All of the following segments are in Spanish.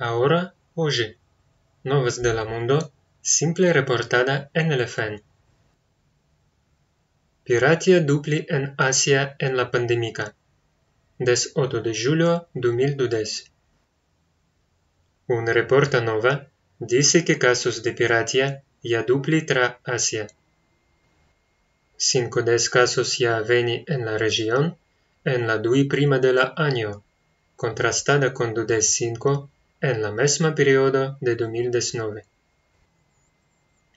Ahora, Novas de del mundo, simple reportada en el FN. Piratia dupli en Asia en la pandemica. Des 8 de julio 2010, Un reporta nova dice que casos de piratia ya dupli tra Asia. 5 casos ya veni en la región en la dui prima de la año, contrastada con 5 en la misma periodo de 2019.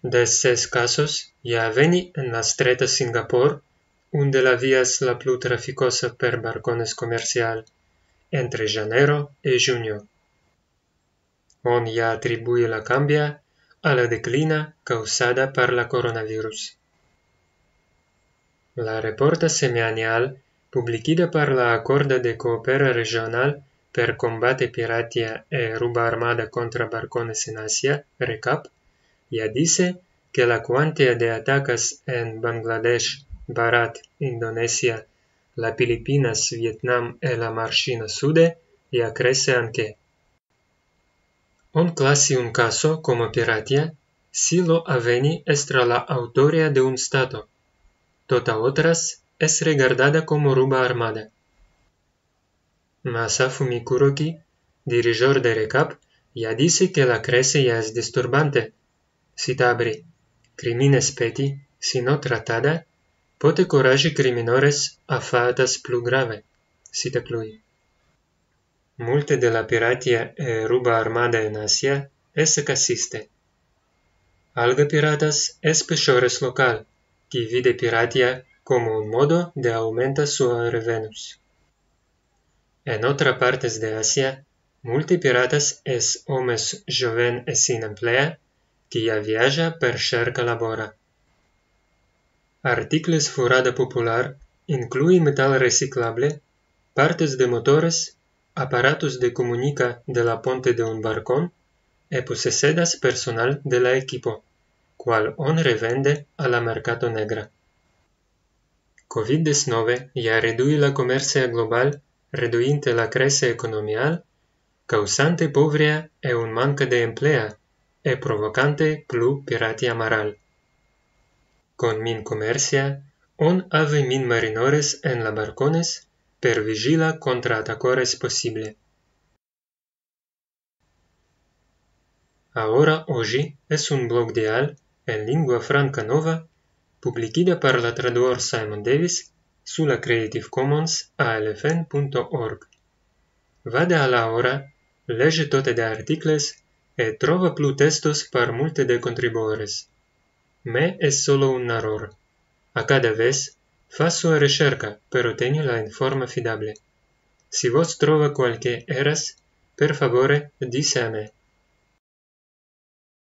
De seis casos, ya vení en la de Singapur, una de las vías la plus traficosa per barcones comercial, entre enero y junio. On ya atribuye la cambia a la declina causada por la coronavirus. La reporta semianial publicada por la Acorda de Coopera Regional per combate piratería e ruba armada contra barcones en Asia, RECAP, ya dice que la cuantía de ataques en Bangladesh, Barat, Indonesia, la Filipinas, Vietnam e la Marchina Sude ya crece que. Un clase un caso como piratería si lo aveni estra la autoria de un stato. Tota otras es regardada como ruba armada. Masafu Mikuroki, dirijor de recap, ia disi che la crese ia es disturbante. Sitabri, abri. Crimines peti, si no tratada, pote coraje criminores a faatas plu grave. Sit aplui. Multe de la piratia e ruba armada in Asia es se casiste. Alga piratas es pesores local, ki vide piratia como un modo de aumenta sua revenus. En otras partes de Asia, multipiratas es homes joven e sin empleo que ya viaja per cerca labora. Articles furada popular incluyen metal reciclable, partes de motores, aparatos de comunica de la ponte de un barcón e posesedas personal de la equipo, cual on revende a la mercado negra. COVID-19 ya reduce la comercia global reduinte la crece economial, causante povria e un manca de emplea, e provocante plu piratia maral. Con min comercia, on ave min marinores en la barcones per vigila contra atacores posible. Ahora hoy es un blog de al en lingua franca nova, publicida para la traduor Simon Davis sulla Creative Commons alfn.org. Vade la ora, tote de articles e trova plu testos par multe de contribuores. Me es solo un error. A cada vez, fa sua recerca pero la informa fidable. Si vos trova qualche eras, per favore, dice